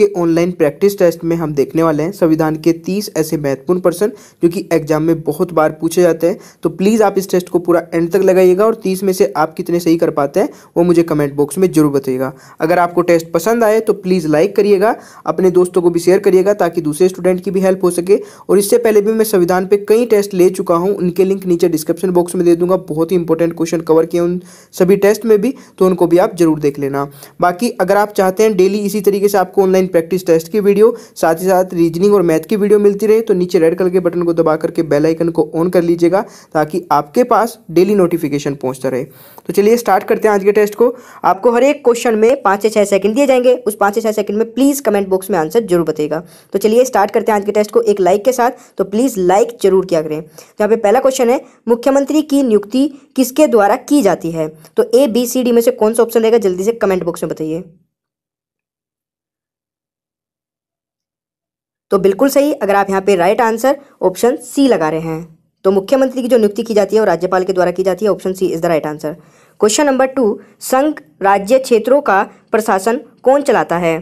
के online practice test में हम देखने वाले हैं संविधान के तीस ऐसे महत्वपूर्ण पर्सन जो कि एग्जाम में बहुत बार पूछे जाते हैं तो प्लीज़ आप इस टेस्ट को पूरा एंड तक लगाइएगा और तीस में से आप कितने सही कर पाते हैं वो मुझे कमेंट बॉक्स में जरूर बताइएगा अगर आपको टेस्ट पसंद आए तो प्लीज़ लाइक करिएगा अपने दोस्तों को भी शेयर करिएगा ताकि दूसरे स्टूडेंट की भी हेल्प हो सके और इससे पहले भी मैं संविधान पर कई टेस्ट ले चुका हूँ उनके लिंक नीचे डिस्क्रिप्शन बॉक्स में दे दूंगा बहुत ही इंपॉर्टेंट क्वेश्चन कवर किए उन सभी टेस्ट में भी तो उनको भी आप जरूर देख लेना बाकी अगर आप चाहते हैं डेली इसी तरीके से आपको ऑनलाइन प्रैक्टिस टेस्ट की वीडियो साथ ही साथ रीजनिंग और मैथ की वीडियो मिलती रहे तो नीचे रेड कलर के बटन को दबा करके बेल आइकन को ऑन कर लीजिएगा ताकि आपके पास डेली नोटिफिकेशन पहुंचता रहे तो चलिए स्टार्ट करते हैं आज के टेस्ट को आपको हर एक क्वेश्चन में पाँच से छः सेकंड दिए जाएंगे उस पाँच से छः सेकंड में प्लीज़ कमेंट बॉक्स में आंसर जरूर बताएगा तो चलिए स्टार्ट करते हैं आज के टेस्ट को एक लाइक के साथ तो प्लीज़ लाइक जरूर किया करें तो यहाँ पे पहला क्वेश्चन है मुख्यमंत्री की नियुक्ति किसके द्वारा की जाती है तो ए बी सी डी में से कौन सा ऑप्शन रहेगा जल्दी से कमेंट बॉक्स में बताइए तो बिल्कुल सही अगर आप यहाँ पे राइट आंसर ऑप्शन सी लगा रहे हैं तो मुख्यमंत्री की जो नियुक्ति की जाती है वो राज्यपाल के द्वारा की जाती है option C is the right answer question number two संघ राज्य क्षेत्रों का प्रशासन कौन चलाता है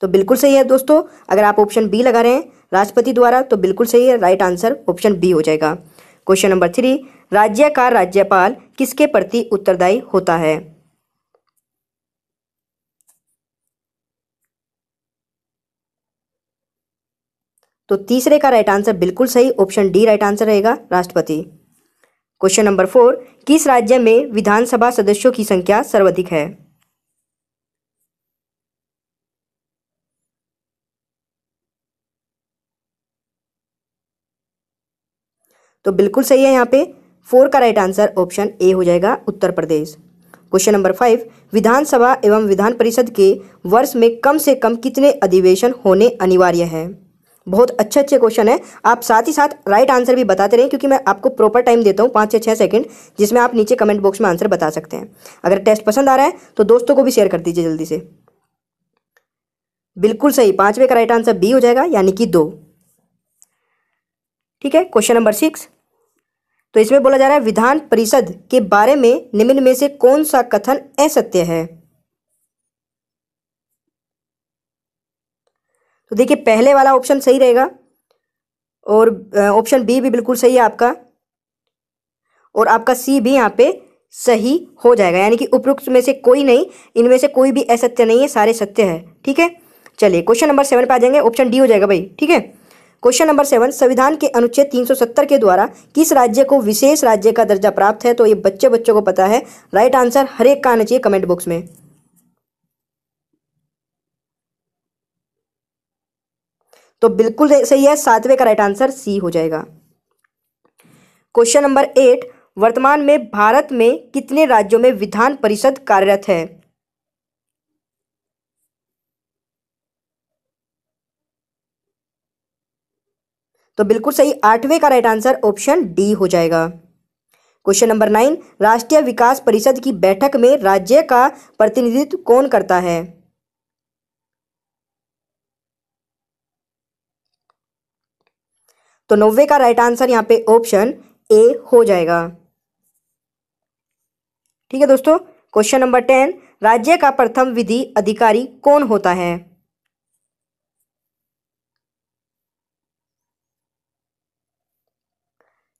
तो बिल्कुल सही है दोस्तों अगर आप ऑप्शन बी लगा रहे हैं राष्ट्रपति द्वारा तो बिल्कुल सही है राइट आंसर ऑप्शन बी हो जाएगा क्वेश्चन नंबर थ्री राज्य का राज्यपाल किसके प्रति उत्तरदायी होता है तो तीसरे का राइट आंसर बिल्कुल सही ऑप्शन डी राइट आंसर रहेगा राष्ट्रपति क्वेश्चन नंबर फोर किस राज्य में विधानसभा सदस्यों की संख्या सर्वाधिक है तो बिल्कुल सही है यहाँ पे फोर का राइट आंसर ऑप्शन ए हो जाएगा Uttar Pradesh question number five विधानसभा एवं विधान परिषद के वर्ष में कम से कम कितने अधिवेशन होने अनिवार्य है बहुत अच्छे अच्छे क्वेश्चन है आप साथ ही साथ राइट आंसर भी बताते रहें क्योंकि मैं आपको प्रॉपर टाइम देता हूँ पाँच से छः सेकंड जिसमें आप नीचे कमेंट बॉक्स में आंसर बता सकते हैं अगर टेस्ट पसंद आ रहा है तो दोस्तों को भी शेयर कर दीजिए जल्दी से बिल्कुल सही पांचवे का राइट आंसर बी हो जाएगा यानी कि दो ठीक है क्वेश्चन नंबर सिक्स तो इसमें बोला जा रहा है विधान परिषद के बारे में निम्न में से कौन सा कथन असत्य है तो देखिए पहले वाला ऑप्शन सही रहेगा और ऑप्शन बी भी बिल्कुल सही है आपका और आपका सी भी यहाँ पे सही हो जाएगा यानी कि उपरोक्त में से कोई नहीं इनमें से कोई भी असत्य नहीं है सारे सत्य है ठीक है चलिए क्वेश्चन नंबर सेवन पे आ जाएंगे ऑप्शन डी हो जाएगा भाई ठीक है क्वेश्चन नंबर सेवन संविधान के अनुच्छेद 370 के द्वारा किस राज्य को विशेष राज्य का दर्जा प्राप्त है तो ये बच्चे बच्चों को पता है राइट आंसर हर एक का आना चाहिए कमेंट बॉक्स में तो बिल्कुल सही है सातवें का राइट आंसर सी हो जाएगा क्वेश्चन नंबर एट वर्तमान में भारत में कितने राज्यों में विधान परिषद कार्यरत है तो बिल्कुल सही आठवें का राइट आंसर ऑप्शन डी हो जाएगा क्वेश्चन नंबर नाइन राष्ट्रीय विकास परिषद की बैठक में राज्य का प्रतिनिधित्व कौन करता है तो नौवे का राइट आंसर यहां पे ऑप्शन ए हो जाएगा ठीक है दोस्तों क्वेश्चन नंबर टेन राज्य का प्रथम विधि अधिकारी कौन होता है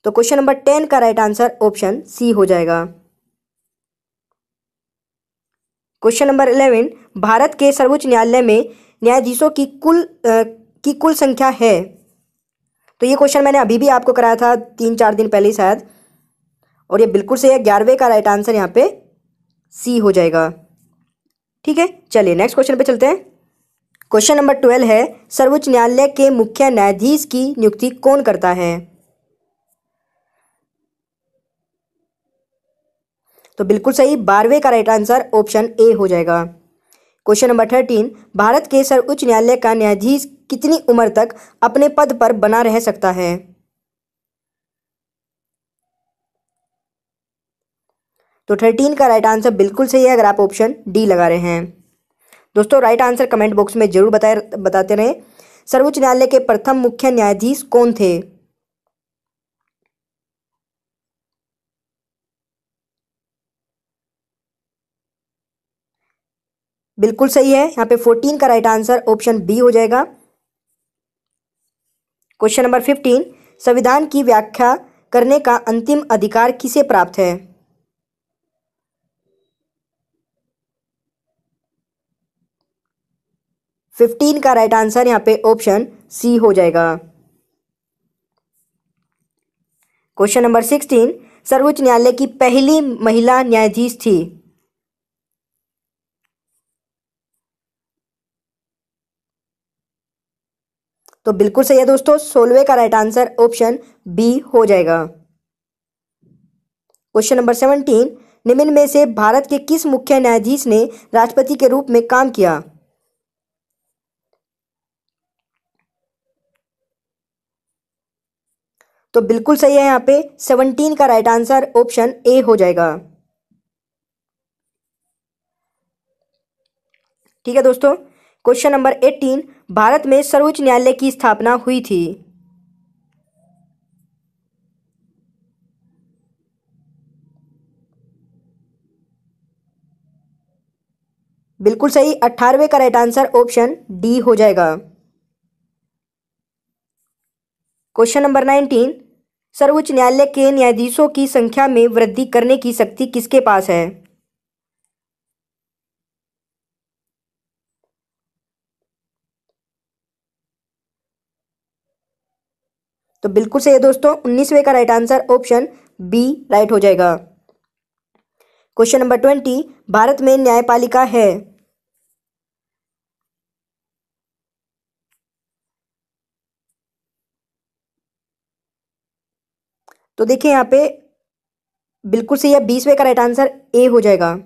तो क्वेश्चन नंबर टेन का राइट आंसर ऑप्शन सी हो जाएगा क्वेश्चन नंबर इलेवन भारत के सर्वोच्च न्यायालय में न्यायाधीशों की कुल आ, की कुल संख्या है तो ये क्वेश्चन मैंने अभी भी आपको कराया था तीन चार दिन पहले शायद और ये बिल्कुल सही है ग्यारहवें का राइट आंसर यहाँ पे सी हो जाएगा ठीक है चलिए नेक्स्ट क्वेश्चन पे चलते हैं क्वेश्चन नंबर ट्वेल्व है सर्वोच्च न्यायालय के मुख्य न्यायाधीश की नियुक्ति कौन करता है तो बिल्कुल सही बारहवें का राइट आंसर ऑप्शन ए हो जाएगा क्वेश्चन नंबर थर्टीन भारत के सर्वोच्च न्यायालय का न्यायाधीश कितनी उम्र तक अपने पद पर बना रह सकता है तो थर्टीन का राइट आंसर बिल्कुल सही है अगर आप ऑप्शन डी लगा रहे हैं दोस्तों राइट आंसर कमेंट बॉक्स में जरूर बताए बताते रहे सर्वोच्च न्यायालय के प्रथम मुख्य न्यायाधीश कौन थे बिल्कुल सही है यहाँ पे फोर्टीन का राइट आंसर ऑप्शन बी हो जाएगा क्वेश्चन नंबर फिफ्टीन संविधान की व्याख्या करने का अंतिम अधिकार किसे प्राप्त है फिफ्टीन का राइट आंसर यहाँ पे ऑप्शन सी हो जाएगा क्वेश्चन नंबर सिक्सटीन सर्वोच्च न्यायालय की पहली महिला न्यायाधीश थी तो बिल्कुल सही है दोस्तों सोलवे का राइट आंसर ऑप्शन बी हो जाएगा क्वेश्चन नंबर सेवनटीन निम्न में से भारत के किस मुख्य न्यायाधीश ने राष्ट्रपति के रूप में काम किया तो बिल्कुल सही है यहां पे सेवनटीन का राइट आंसर ऑप्शन ए हो जाएगा ठीक है दोस्तों क्वेश्चन नंबर एटीन भारत में सर्वोच्च न्यायालय की स्थापना हुई थी बिल्कुल सही अट्ठारहवें का राइट आंसर ऑप्शन डी हो जाएगा क्वेश्चन नंबर नाइनटीन सर्वोच्च न्यायालय के न्यायाधीशों की संख्या में वृद्धि करने की शक्ति किसके पास है तो बिल्कुल सही है दोस्तों उन्नीसवे का right answer option B right हो जाएगा क्वेश्चन नंबर ट्वेंटी भारत में न्यायपालिका है तो देखिए यहां पे बिल्कुल सही है बीसवे का राइट आंसर ए हो जाएगा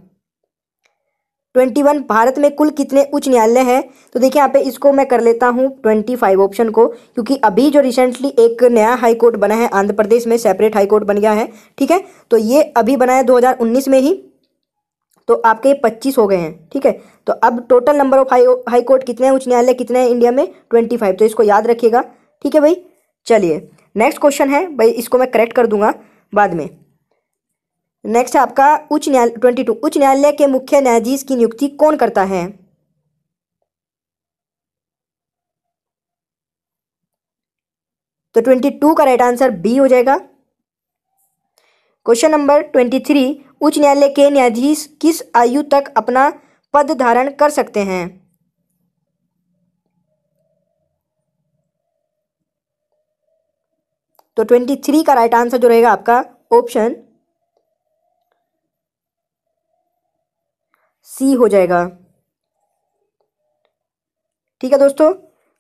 ट्वेंटी वन भारत में कुल कितने उच्च न्यायालय हैं तो देखिए यहाँ पे इसको मैं कर लेता हूँ ट्वेंटी फाइव ऑप्शन को क्योंकि अभी जो रिसेंटली एक नया हाई कोर्ट बना है आंध्र प्रदेश में सेपरेट हाई कोर्ट बन गया है ठीक है तो ये अभी बना है 2019 में ही तो आपके पच्चीस हो गए हैं ठीक है तो अब total number of high court कितने उच्च न्यायालय कितने हैं इंडिया में ट्वेंटी फाइव तो इसको याद रखिएगा ठीक है भाई चलिए नेक्स्ट क्वेश्चन है भाई इसको मैं करेक्ट कर दूंगा बाद में नेक्स्ट आपका उच्च न्यायालय ट्वेंटी टू उच्च न्यायालय के मुख्य न्यायाधीश की नियुक्ति कौन करता है तो ट्वेंटी टू का राइट आंसर बी हो जाएगा क्वेश्चन नंबर ट्वेंटी थ्री उच्च न्यायालय के न्यायाधीश किस आयु तक अपना पद धारण कर सकते हैं तो ट्वेंटी थ्री का राइट आंसर जो रहेगा आपका ऑप्शन सी हो जाएगा ठीक है दोस्तों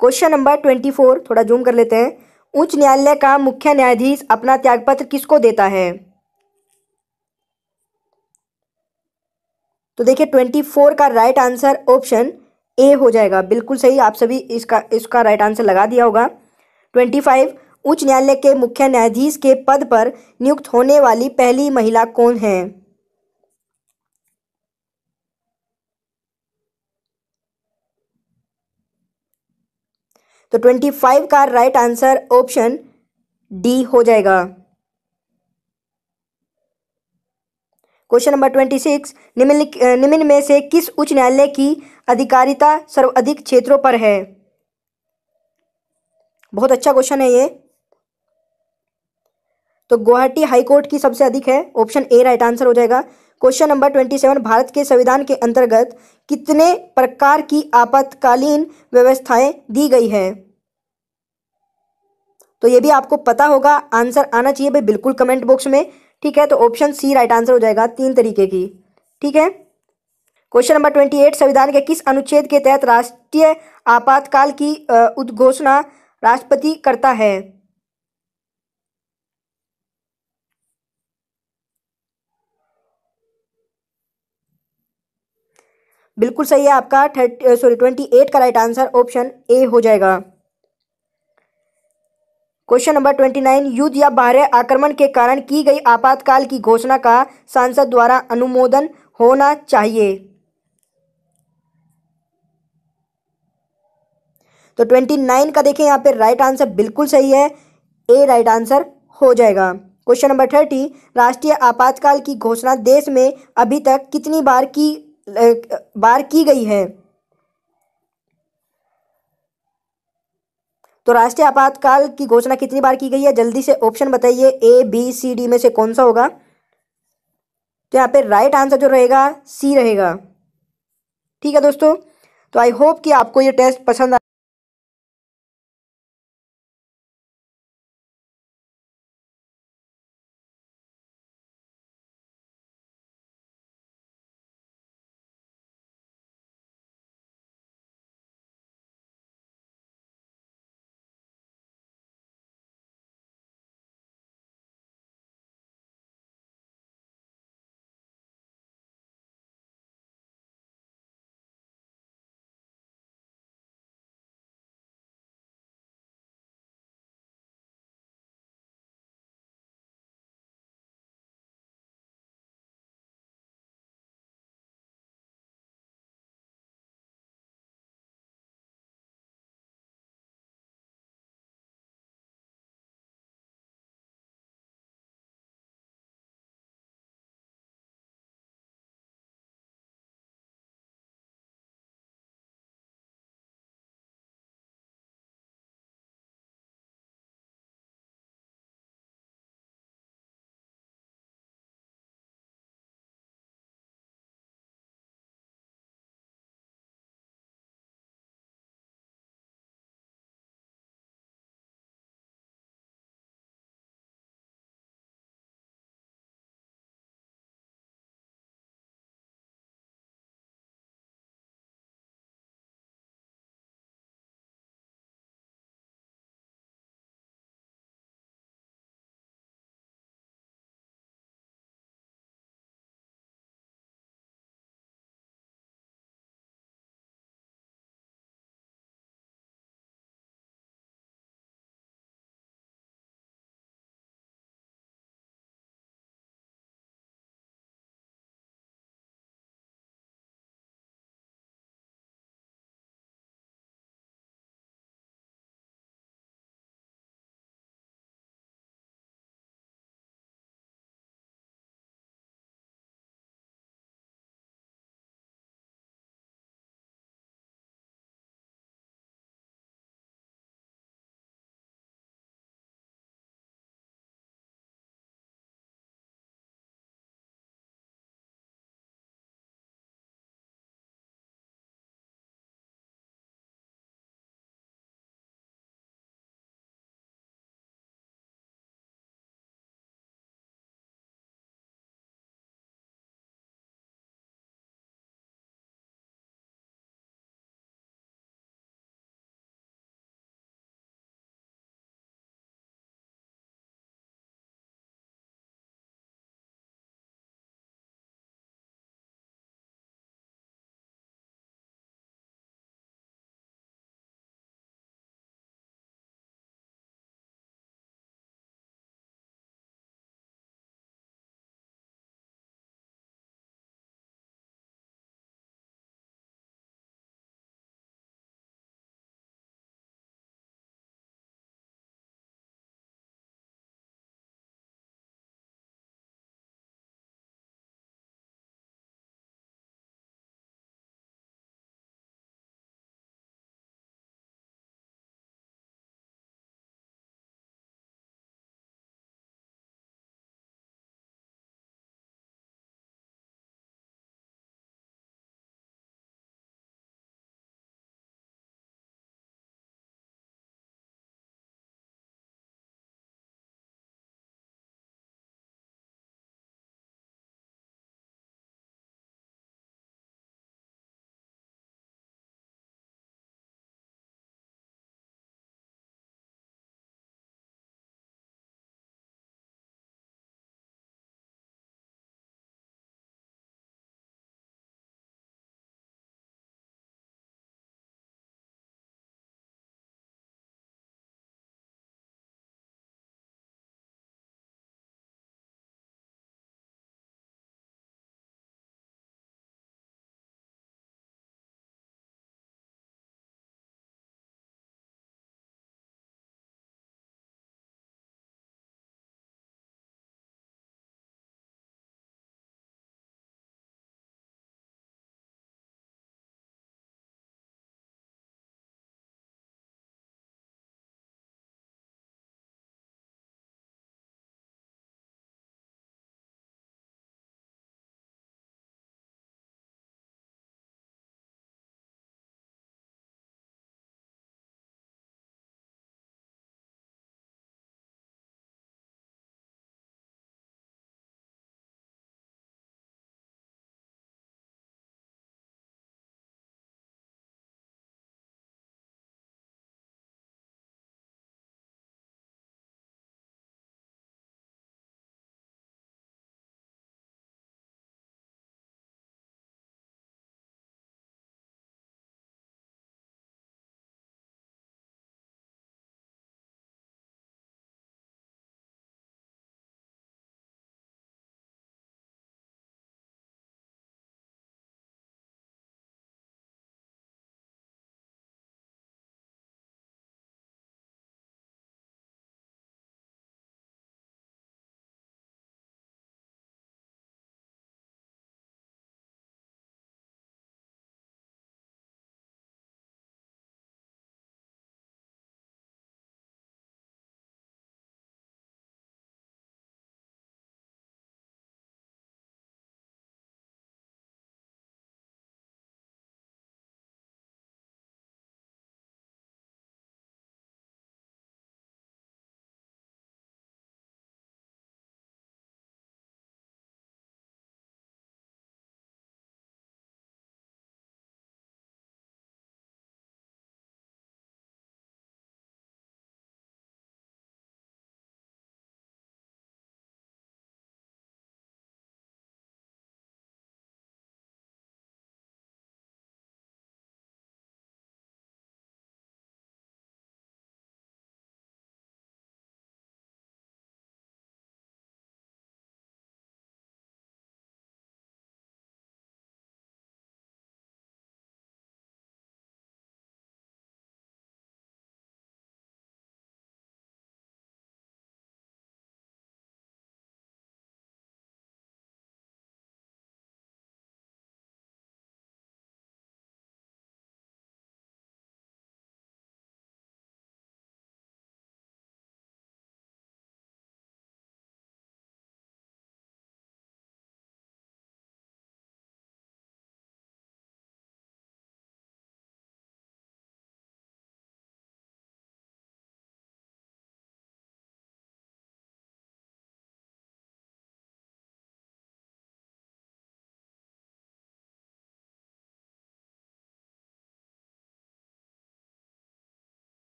क्वेश्चन नंबर ट्वेंटी फोर थोड़ा जूम कर लेते हैं उच्च न्यायालय का मुख्य न्यायाधीश अपना त्यागपत्र किसको देता है तो देखिए ट्वेंटी फोर का राइट आंसर ऑप्शन ए हो जाएगा बिल्कुल सही आप सभी इसका इसका राइट आंसर लगा दिया होगा ट्वेंटी फाइव उच्च न्यायालय के मुख्य न्यायाधीश के पद पर नियुक्त होने वाली पहली महिला कौन है तो ट्वेंटी फाइव का राइट आंसर ऑप्शन डी हो जाएगा क्वेश्चन नंबर ट्वेंटी सिक्स निम्न में से किस उच्च न्यायालय की अधिकारिता सर्वाधिक क्षेत्रों पर है बहुत अच्छा क्वेश्चन है ये तो गुवाहाटी हाईकोर्ट की सबसे अधिक है ऑप्शन ए राइट आंसर हो जाएगा question number twenty seven Bharat के संविधान के अंतर्गत कितने प्रकार की आपातकालीन व्यवस्थाएं दी गई है तो ये भी आपको पता होगा आंसर आना चाहिए भाई बिल्कुल कमेंट बॉक्स में ठीक है तो ऑप्शन सी राइट आंसर हो जाएगा तीन तरीके की ठीक है क्वेश्चन नंबर ट्वेंटी एट संविधान के किस अनुच्छेद के तहत राष्ट्रीय आपातकाल की उद्घोषणा राष्ट्रपति करता है बिल्कुल सही है आपका थर्टी सॉरी ट्वेंटी एट का राइट आंसर ऑप्शन ए हो जाएगा क्वेश्चन नंबर ट्वेंटी नाइन युद्ध या बाहरी आक्रमण के कारण की गई आपातकाल की घोषणा का सांसद द्वारा अनुमोदन होना चाहिए तो ट्वेंटी नाइन का देखें यहाँ पे राइट आंसर बिल्कुल सही है ए राइट आंसर हो जाएगा क्वेश्चन नंबर थर्टी राष्ट्रीय आपातकाल की घोषणा देश में अभी तक कितनी बार की बार की गई है तो राष्ट्रीय आपातकाल की घोषणा कितनी बार की गई है जल्दी से ऑप्शन बताइए ए बी सी डी में से कौन सा होगा तो यहाँ पे राइट आंसर जो रहेगा सी रहेगा ठीक है दोस्तों तो आई होप कि आपको ये टेस्ट पसंद आ